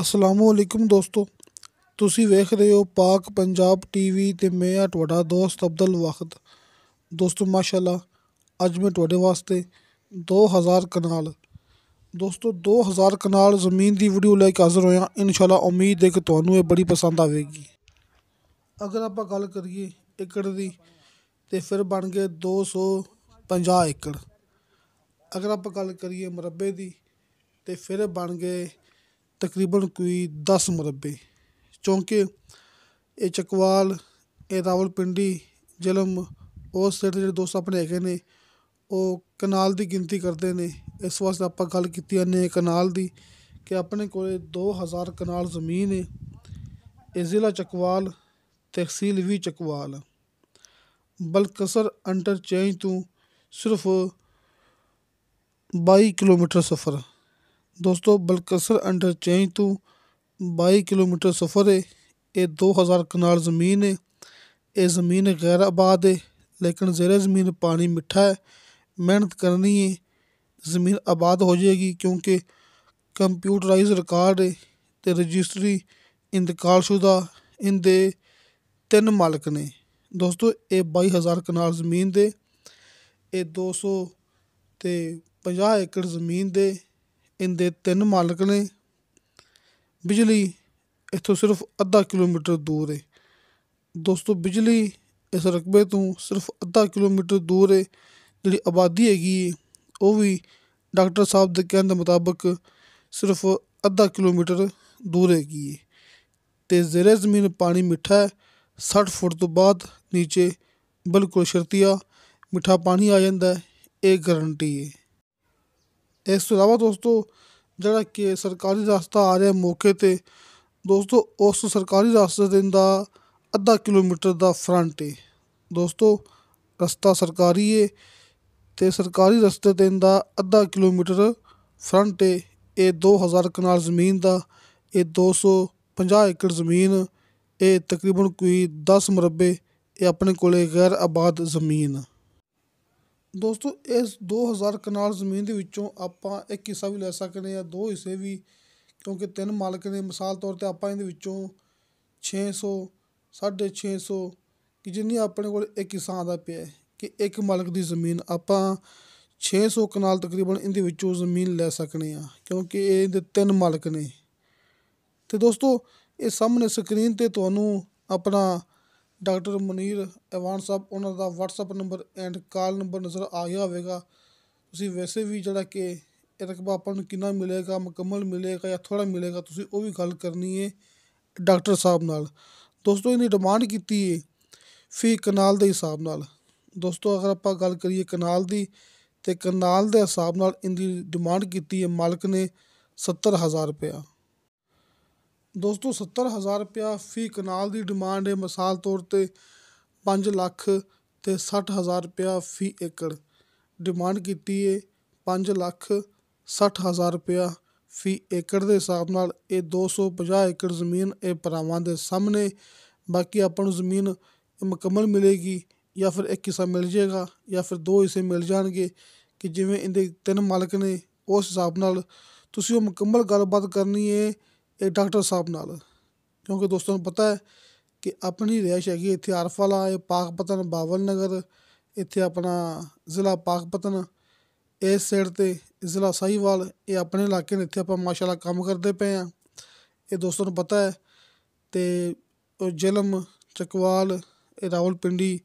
ਅਸਲਾਮੁ ਅਸਲਾਮੁਅਲੈਕਮ ਦੋਸਤੋ ਤੁਸੀਂ ਵੇਖ ਰਹੇ ਹੋ ਪਾਕ ਪੰਜਾਬ ਟੀਵੀ ਤੇ ਮੈਂ ਆ ਤੁਹਾਡਾ ਦੋਸਤ ਅਬਦੁਲ ਵਖਤ ਦੋਸਤੋ ਮਾਸ਼ਾਅੱਲਾ ਅੱਜ ਮੈਂ ਤੁਹਾਡੇ ਵਾਸਤੇ 2000 ਕਨਾਲ ਦੋਸਤੋ 2000 ਕਨਾਲ ਜ਼ਮੀਨ ਦੀ ਵੀਡੀਓ ਲੈ ਕੇ ਹਾਜ਼ਰ ਹੋਇਆ ਇਨਸ਼ਾਅੱਲਾ ਉਮੀਦ ਹੈ ਕਿ ਤੁਹਾਨੂੰ ਇਹ ਬੜੀ ਪਸੰਦ ਆਵੇਗੀ ਅਗਰ ਆਪਾਂ ਗੱਲ ਕਰੀਏ ਏਕੜ ਦੀ ਤੇ ਫਿਰ ਬਣ ਗਏ 250 ਏਕੜ ਅਗਰ ਆਪਾਂ ਗੱਲ ਕਰੀਏ ਮਰਬੇ ਦੀ ਤੇ ਫਿਰ ਬਣ ਗਏ ਤਕਰੀਬਨ ਕੋਈ 10 ਮਰਬੇ ਚੌਂਕੇ ਇਹ ਚਕਵਾਲ ਇਹ ਰਾਵਲਪਿੰਡੀ ਜਲਮ ਉਸ ਜਿਹੜੇ ਜਿਹੜੇ ਦੋਸਤ ਆਪਣੇ ਹੈਗੇ ਨੇ ਉਹ ਕਨਾਲ ਦੀ ਗਿਣਤੀ ਕਰਦੇ ਨੇ ਇਸ ਵਾਸਤੇ ਆਪਾਂ ਗੱਲ ਕੀਤੀ ਨੇ ਕਨਾਲ ਦੀ ਕਿ ਆਪਣੇ ਕੋਲੇ 2000 ਕਨਾਲ ਜ਼ਮੀਨ ਹੈ ਇਹ ਜ਼ਿਲ੍ਹਾ ਚਕਵਾਲ ਤਹਿਸੀਲ ਵੀ ਚਕਵਾਲ ਬਲਕਸਰ ਅੰਡਰ ਚੇਂਜ ਤੋਂ ਸਿਰਫ 22 ਕਿਲੋਮੀਟਰ ਸਫ਼ਰ ਹੈ ਦੋਸਤੋ ਬਲਕਸਰ ਅੰਡਰਚੇਂਜ ਤੋਂ 22 ਕਿਲੋਮੀਟਰ ਸਫ਼ਰ ਹੈ ਇਹ 2000 ਕਨਾਲ ਜ਼ਮੀਨ ਹੈ ਇਹ ਜ਼ਮੀਨ ਗੈਰ ਆਬਾਦ ਹੈ ਲੇਕਿਨ ਜ਼ਰੇ ਜ਼ਮੀਨ ਪਾਣੀ ਮਿੱਠਾ ਹੈ ਮਿਹਨਤ ਕਰਨੀ ਹੈ ਜ਼ਮੀਨ ਆਬਾਦ ਹੋ ਜਾਏਗੀ ਕਿਉਂਕਿ ਕੰਪਿਊਟਰਾਈਜ਼ ਰਿਕਾਰਡ ਹੈ ਤੇ ਰਜਿਸਟਰੀ ਇੰਤਕਾਲ ਸ਼ੁਦਾ ਇਹਦੇ ਤਿੰਨ ਮਾਲਕ ਨੇ ਦੋਸਤੋ ਇਹ 22000 ਕਨਾਲ ਜ਼ਮੀਨ ਦੇ ਇਹ 200 ਤੇ 50 ਏਕੜ ਜ਼ਮੀਨ ਦੇ ਇਹਦੇ ਤਿੰਨ ਮਾਲਕ ਨੇ ਬਿਜਲੀ ਇਥੋਂ ਸਿਰਫ ਅੱਧਾ ਕਿਲੋਮੀਟਰ ਦੂਰ ਹੈ ਦੋਸਤੋ ਬਿਜਲੀ ਇਸ ਰਕਬੇ ਤੋਂ ਸਿਰਫ ਅੱਧਾ ਕਿਲੋਮੀਟਰ ਦੂਰ ਹੈ ਜਿਹੜੀ ਆਬਾਦੀ ਹੈਗੀ ਉਹ ਵੀ ਡਾਕਟਰ ਸਾਹਿਬ ਦੇ ਕਹਿਣ ਦੇ ਮੁਤਾਬਕ ਸਿਰਫ ਅੱਧਾ ਕਿਲੋਮੀਟਰ ਦੂਰ ਹੈਗੀ ਹੈ ਤੇ ਜ਼ਰੇ ਜ਼ਮੀਨ ਪਾਣੀ ਮਿੱਠਾ ਹੈ 60 ਫੁੱਟ ਤੋਂ ਬਾਅਦ ਨੀਚੇ ਬਿਲਕੁਲ ਸ਼ਰਤੀਆ ਮਿੱਠਾ ਪਾਣੀ ਆ ਜਾਂਦਾ ਹੈ ਇਹ ਗਾਰੰਟੀ ਹੈ ਇਸ ਤੋਂ ਇਲਾਵਾ ਦੋਸਤੋ ਜਿਹੜਾ ਕਿ ਸਰਕਾਰੀ ਰਸਤਾ ਆ ਰਿਹਾ ਮੌਕੇ ਤੇ ਦੋਸਤੋ ਉਸ ਸਰਕਾਰੀ ਰਸਤੇ ਦਾ ਅੱਧਾ ਕਿਲੋਮੀਟਰ ਦਾ ਫਰੰਟ ਹੈ ਦੋਸਤੋ ਰਸਤਾ ਸਰਕਾਰੀ ਏ ਤੇ ਸਰਕਾਰੀ ਰਸਤੇ ਦੇ ਦਾ ਅੱਧਾ ਕਿਲੋਮੀਟਰ ਫਰੰਟ ਹੈ ਇਹ 2000 ਕਨਾਲ ਜ਼ਮੀਨ ਦਾ ਇਹ 250 ਏਕੜ ਜ਼ਮੀਨ ਇਹ ਤਕਰੀਬਨ ਕੋਈ 10 ਮਰਬੇ ਇਹ ਆਪਣੇ ਕੋਲੇ ਗੈਰ ਆਬਾਦ ਜ਼ਮੀਨ ਦੋਸਤੋ ਇਸ 2000 ਕਨਾਲ ਜ਼ਮੀਨ ਦੇ ਵਿੱਚੋਂ ਆਪਾਂ ਇੱਕ ਹਿੱਸਾ ਵੀ ਲੈ ਸਕਦੇ ਆ ਦੋ ਹਿੱਸੇ ਵੀ ਕਿਉਂਕਿ ਤਿੰਨ ਮਾਲਕ ਨੇ ਮਿਸਾਲ ਤੌਰ ਤੇ ਆਪਾਂ ਇਹਦੇ ਵਿੱਚੋਂ 600 650 ਕਿ ਜਿੰਨੀ ਆਪਣੇ ਕੋਲ ਇੱਕ ਹਿੱਸਾ ਆਦਾ ਪਿਆ ਕਿ ਇੱਕ ਮਾਲਕ ਦੀ ਜ਼ਮੀਨ ਆਪਾਂ 600 ਕਨਾਲ ਤਕਰੀਬਨ ਇਹਦੇ ਵਿੱਚੋਂ ਜ਼ਮੀਨ ਲੈ ਸਕਨੇ ਆ ਕਿਉਂਕਿ ਇਹਦੇ ਤਿੰਨ ਮਾਲਕ ਨੇ ਤੇ ਦੋਸਤੋ ਇਹ ਸਾਹਮਣੇ ਸਕਰੀਨ ਤੇ ਤੁਹਾਨੂੰ ਆਪਣਾ ਡਾਕਟਰ ਮਨੀਰ ਐਵਾਨ ਸਾਹਿਬ ਉਹਨਾਂ ਦਾ WhatsApp number and call number ਨਜ਼ਰ ਆ ਗਿਆ ਹੋਵੇਗਾ ਤੁਸੀਂ ਵੈਸੇ ਵੀ ਜਿਹੜਾ ਕਿ ਇਹ ਰਕਬਾ ਆਪਾਂ ਨੂੰ ਕਿੰਨਾ ਮਿਲੇਗਾ ਮੁਕੰਮਲ ਮਿਲੇਗਾ ਜਾਂ ਥੋੜਾ ਮਿਲੇਗਾ ਤੁਸੀਂ ਉਹ ਵੀ ਗੱਲ ਕਰਨੀ ਹੈ ਡਾਕਟਰ ਸਾਹਿਬ ਨਾਲ ਦੋਸਤੋ ਇਹਨੇ ਡਿਮਾਂਡ ਕੀਤੀ ਹੈ ਫੀ ਕਨਾਲ ਦੇ ਹਿਸਾਬ ਨਾਲ ਦੋਸਤੋ ਅਗਰ ਆਪਾਂ ਗੱਲ ਕਰੀਏ ਕਨਾਲ ਦੀ ਤੇ ਕਨਾਲ ਦੇ ਹਿਸਾਬ ਨਾਲ ਇਹਦੀ ਡਿਮਾਂਡ ਕੀਤੀ ਹੈ ਮਾਲਕ ਨੇ 70000 ਰੁਪਇਆ ਦੋਸਤੋ 70000 ਰੁਪਿਆ ਫੀ ਕਨਾਲ ਦੀ ਡਿਮਾਂਡ ਹੈ ਮਿਸਾਲ ਤੌਰ ਤੇ 5 ਲੱਖ ਤੇ 60000 ਰੁਪਿਆ ਫੀ ਏਕੜ ਡਿਮਾਂਡ ਕੀਤੀ ਹੈ 5 ਲੱਖ 60000 ਰੁਪਿਆ ਫੀ ਏਕੜ ਦੇ ਹਿਸਾਬ ਨਾਲ ਇਹ 250 ਏਕੜ ਜ਼ਮੀਨ ਇਹ ਪਰਾਵਾਂ ਦੇ ਸਾਹਮਣੇ ਬਾਕੀ ਆਪਾਂ ਨੂੰ ਜ਼ਮੀਨ ਮੁਕੰਮਲ ਮਿਲੇਗੀ ਜਾਂ ਫਿਰ ਇੱਕ ਹਿੱਸਾ ਮਿਲ ਜਾਏਗਾ ਜਾਂ ਫਿਰ ਦੋ ਹਿੱਸੇ ਮਿਲ ਜਾਣਗੇ ਕਿ ਜਿਵੇਂ ਇਹਦੇ ਤਿੰਨ ਮਾਲਕ ਨੇ ਉਸ ਹਿਸਾਬ ਨਾਲ ਤੁਸੀਂ ਉਹ ਮੁਕੰਮਲ ਗੱਲਬਾਤ ਕਰਨੀ ਹੈ ਇਹ ਡਾਕਟਰ ਸਾਹਿਬ ਨਾਲ ਕਿਉਂਕਿ ਦੋਸਤਾਂ ਨੂੰ ਪਤਾ ਹੈ ਕਿ ਆਪਣੀ ਰਿਹਾਇਸ਼ ਹੈਗੀ ਇੱਥੇ ਆਰਫਾਲਾ ਇਹ ਪਾਕਪਤਨ ਬਾਵਲ ਨਗਰ ਇੱਥੇ ਆਪਣਾ ਜ਼ਿਲ੍ਹਾ ਪਾਕਪਤਨ ਇਸ ਸਾਈਡ ਤੇ ਜ਼ਿਲ੍ਹਾ ਸਾਈਵਾਲ ਇਹ ਆਪਣੇ ਇਲਾਕੇ ਨੇ ਇੱਥੇ ਆਪਾਂ ਮਾਸ਼ਾਅੱਲਾ ਕੰਮ ਕਰਦੇ ਪਏ ਆ ਇਹ ਦੋਸਤਾਂ ਨੂੰ ਪਤਾ ਹੈ ਤੇ ਜਲਮ ਚਕਵਾਲ ਇਹ ਪਿੰਡੀ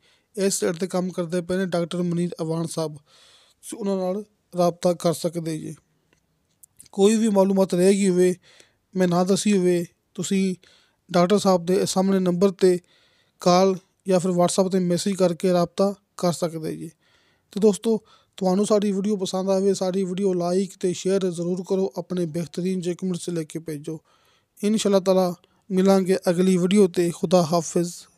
ਇਸ ਸਾਈਡ ਤੇ ਕੰਮ ਕਰਦੇ ਪਏ ਨੇ ਡਾਕਟਰ ਮਨੀਰ ਅਵਾਨ ਸਾਹਿਬ ਤੁਸੀਂ ਉਹਨਾਂ ਨਾਲ ਰਾਬਤਾ ਕਰ ਸਕਦੇ ਜੀ ਕੋਈ ਵੀ ਮਾਲੂਮਾਤ ਰਹੇਗੀ ਹੋਵੇ ਮੈਂ ਨਾ ਦੱਸੀ ਹੋਵੇ ਤੁਸੀਂ ਡਾਕਟਰ ਸਾਹਿਬ ਦੇ ਸਾਹਮਣੇ ਨੰਬਰ ਤੇ ਕਾਲ ਜਾਂ ਫਿਰ WhatsApp ਤੇ ਮੈਸੇਜ ਕਰਕੇ رابطہ ਕਰ ਸਕਦੇ ਜੀ ਤੇ ਦੋਸਤੋ ਤੁਹਾਨੂੰ ਸਾਡੀ ਵੀਡੀਓ ਪਸੰਦ ਆਵੇ ਸਾਡੀ ਵੀਡੀਓ ਲਾਈਕ ਤੇ ਸ਼ੇਅਰ ਜ਼ਰੂਰ ਕਰੋ ਆਪਣੇ ਬਿਹਤਰੀਨ ਜੇ ਕਮੈਂਟਸ ਲੈ ਕੇ ਭੇਜੋ ਇਨਸ਼ਾਅੱਲਾ ਤਾਲਾ ਮਿਲਾਂਗੇ ਅਗਲੀ ਵੀਡੀਓ ਤੇ ਖੁਦਾ ਹਾਫਿਜ਼